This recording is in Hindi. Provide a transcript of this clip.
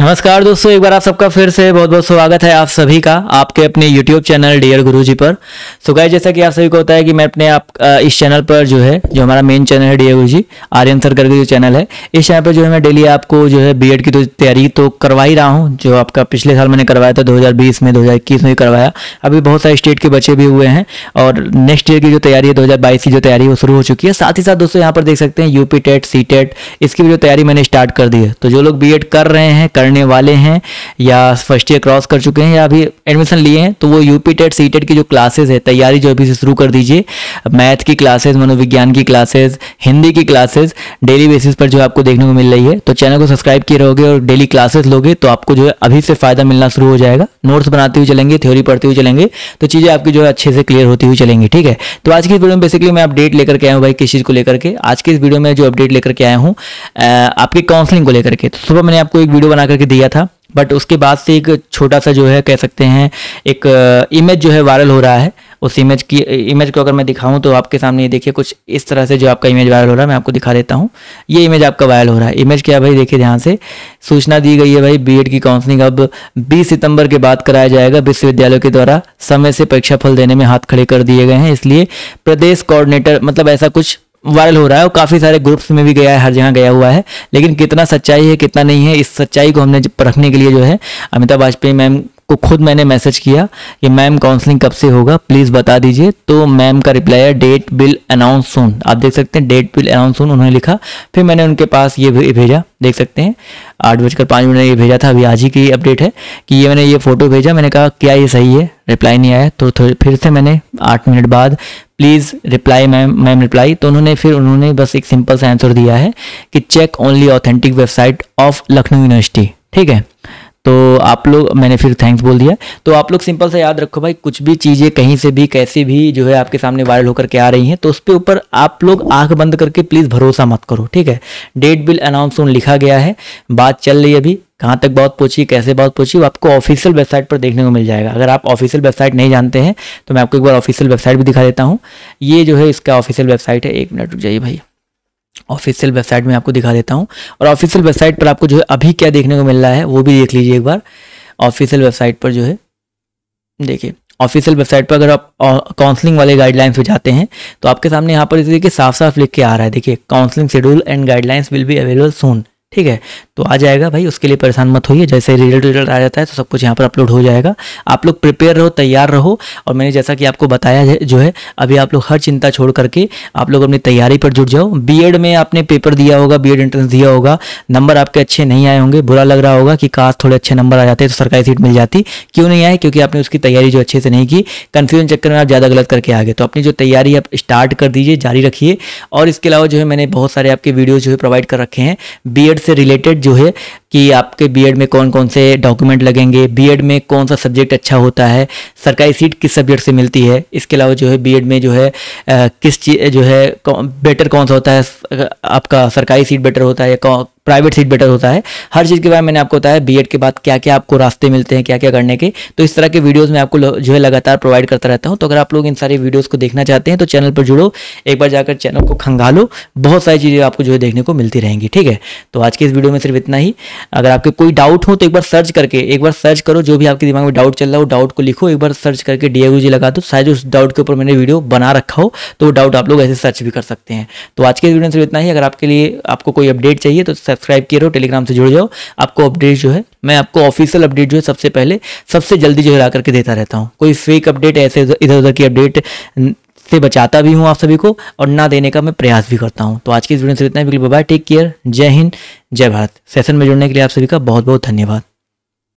नमस्कार दोस्तों एक बार आप सबका फिर से बहुत बहुत स्वागत है आप सभी का आपके अपने YouTube चैनल डियर गुरुजी पर सो so जैसा कि आप सभी को होता है कि मैं अपने आप इस चैनल पर जो है जो हमारा मेन चैनल है डियर गुरुजी आर्यन सर करके जो चैनल है इस चैनल पर जो है मैं डेली आपको जो है बीएड की तो तैयारी तो करवा ही रहा हूँ जो आपका पिछले साल मैंने करवाया था दो में दो में भी करवाया अभी बहुत सारे स्टेट के बच्चे भी हुए हैं और नेक्स्ट ईयर की जो तैयारी है दो की जो तैयारी है वो शुरू हो चुकी है साथ ही साथ दोस्तों यहाँ पर देख सकते हैं यूपी टेट सी टेट इसकी भी जो तैयारी मैंने स्टार्ट कर दी है तो जो लोग बी कर रहे हैं करने वाले हैं या फर्स्ट ईयर क्रॉस कर चुके हैं या अभी एडमिशन लिए हैं तो वो यूपी टेट सी टेट की जो क्लासेज है तैयारी जो अभी से शुरू कर दीजिए मैथ की क्लासेज मनोविज्ञान की क्लासेज हिंदी की क्लासेज डेली बेसिस पर जो आपको देखने को मिल रही है तो चैनल को सब्सक्राइब किए रहोगे और डेली क्लासेस लोगे तो आपको जो है अभी से फ़ायदा मिलना शुरू हो जाएगा नोट्स बनाते हुए चलेंगे थ्योरी पढ़ते हुए चलेंगे तो चीज़ें आपकी जो है अच्छे से क्लियर होती हुई चलेंगी ठीक है तो आज की वीडियो में बेसिकली मैं अपडेट लेकर के आया हूँ भाई किस चीज़ को लेकर के आज की इस वीडियो में जो अपडेट लेकर के आया हूँ आपकी काउंसलिंग को लेकर के तो सुबह मैंने आपको एक वीडियो बनाकर करके दिया था बट उसके बाद से एक छोटा सा जो है कह सकते हैं एक इमेज uh, जो है वायरल हो रहा है उस इमेज की इमेज को अगर मैं दिखाऊं तो आपके सामने ये देखिए कुछ इस तरह से जो आपका इमेज वायरल हो रहा है मैं आपको दिखा देता हूं ये इमेज आपका वायरल हो रहा है इमेज क्या भाई देखिए ध्यान से सूचना दी गई है भाई बी की काउंसलिंग अब बीस सितंबर के बाद कराया जाएगा विश्वविद्यालयों के द्वारा समय से परीक्षा फल देने में हाथ खड़े कर दिए गए हैं इसलिए प्रदेश कोऑर्डिनेटर मतलब ऐसा कुछ वायरल हो रहा है और काफ़ी सारे ग्रुप्स में भी गया है हर जगह गया हुआ है लेकिन कितना सच्चाई है कितना नहीं है इस सच्चाई को हमने परखने के लिए जो है अमिताभ वाजपेयी मैम को तो खुद मैंने मैसेज किया ये मैम काउंसलिंग कब से होगा प्लीज़ बता दीजिए तो मैम का रिप्लाई है डेट बिल अनाउंस सोन आप देख सकते हैं डेट बिल अनाउंस सोन उन्होंने लिखा फिर मैंने उनके पास ये भेजा देख सकते हैं आठ बजकर पाँच मिनट ये भेजा था अभी आज ही की अपडेट है कि ये मैंने ये फ़ोटो भेजा मैंने कहा क्या ये सही है रिप्लाई नहीं आया तो फिर से मैंने आठ मिनट बाद please reply ma'am ma'am reply तो उन्होंने फिर उन्होंने बस एक सिंपल सा आंसर दिया है कि check only authentic website of Lucknow university ठीक है तो आप लोग मैंने फिर थैंक्स बोल दिया तो आप लोग सिंपल से याद रखो भाई कुछ भी चीज़ें कहीं से भी कैसे भी जो है आपके सामने वायरल होकर के आ रही हैं तो उस पर ऊपर आप लोग आंख बंद करके प्लीज़ भरोसा मत करो ठीक है डेट बिल अनाउंस लिखा गया है बात चल रही है अभी कहाँ तक बहुत पूछी कैसे बहुत पूछी वो आपको ऑफिशियल वेबसाइट पर देखने को मिल जाएगा अगर आप ऑफिशियल वेबसाइट नहीं जानते हैं तो मैं आपको एक बार ऑफिशियल वेबसाइट भी दिखा देता हूँ ये जो है इसका ऑफिशियल वेबसाइट है एक मिनट रुक जाइए भाई ऑफिशियल वेबसाइट में आपको दिखा देता हूँ और ऑफिशियल वेबसाइट पर आपको जो है अभी क्या देखने को मिल रहा है वो भी देख लीजिए एक बार ऑफिशियल वेबसाइट पर जो है देखिए ऑफिशियल वेबसाइट पर अगर आप काउंसलिंग वाले गाइडलाइंस में जाते हैं तो आपके सामने यहाँ पर इस साफ साफ लिख के आ रहा है देखिए counselling schedule and guidelines will be available soon ठीक है तो आ जाएगा भाई उसके लिए परेशान मत होइए जैसे रिजल्ट रिजल्ट आ जाता है तो सब कुछ यहाँ पर अपलोड हो जाएगा आप लोग प्रिपेयर रहो तैयार रहो और मैंने जैसा कि आपको बताया जो है अभी आप लोग हर चिंता छोड़ करके आप लोग अपनी तैयारी पर जुट जाओ बी में आपने पेपर दिया होगा बी एंट्रेंस दिया होगा नंबर आपके अच्छे नहीं आए होंगे बुरा लग रहा होगा कि काश थोड़े अच्छे नंबर आ जाते तो सरकारी सीट मिल जाती क्यों नहीं आए क्योंकि आपने उसकी तैयारी जो अच्छे से नहीं की कन्फ्यूजन चक्कर में आप ज़्यादा गलत करके आ गए तो अपनी जो तैयारी आप स्टार्ट कर दीजिए जारी रखिए और इसके अलावा जो है मैंने बहुत सारे आपके वीडियो जो है प्रोवाइड कर रखे हैं बी से रिलेटेड जो है कि आपके बीएड में कौन कौन से डॉक्यूमेंट लगेंगे बीएड में कौन सा सब्जेक्ट अच्छा होता है सरकारी सीट किस सब्जेक्ट से मिलती है इसके अलावा जो है बीएड में जो है आ, किस चीज जो है बेटर कौन सा होता है आपका सरकारी सीट बेटर होता है या प्राइवेट सीट बेटर होता है हर चीज़ के बारे में मैंने आपको बताया बी के बाद क्या क्या आपको रास्ते मिलते हैं क्या क्या करने के तो इस तरह के वीडियोज़ में आपको जो है लगातार प्रोवाइड करता रहता हूँ तो अगर आप लोग इन सारी वीडियोज़ को देखना चाहते हैं तो चैनल पर जुड़ो एक बार जाकर चैनल को खंगालो बहुत सारी चीज़ें आपको जो है देखने को मिलती रहेंगी ठीक है तो आज के इस वीडियो में सिर्फ इतना ही अगर आपके कोई डाउट हो तो एक बार सर्च करके एक बार सर्च करो जो भी आपके दिमाग में डाउट चल रहा हो डाउट को लिखो एक बार सर्च करके डी जी लगा दो शायद उस डाउट के ऊपर मैंने वीडियो बना रखा हो तो डाउट आप लोग ऐसे सर्च भी कर सकते हैं तो आज के इस वीडियो में सिर्फ इतना ही अगर आपके लिए आपको कोई अपडेट चाहिए तो सब्सक्राइब किए रहो टेलीग्राम से जुड़ जाओ आपको अपडेट जो है मैं आपको ऑफिशियल अपडेट जो है सबसे पहले सबसे जल्दी जो है ला करके देता रहता हूँ कोई फेक अपडेट ऐसे इधर उधर की अपडेट से बचाता भी हूँ आप सभी को और ना देने का मैं प्रयास भी करता हूँ तो आज की इस वीडियो से इतना ही बिल्कुल बाय टेक केयर जय हिंद जय भारत सेशन में जुड़ने के लिए आप सभी का बहुत बहुत धन्यवाद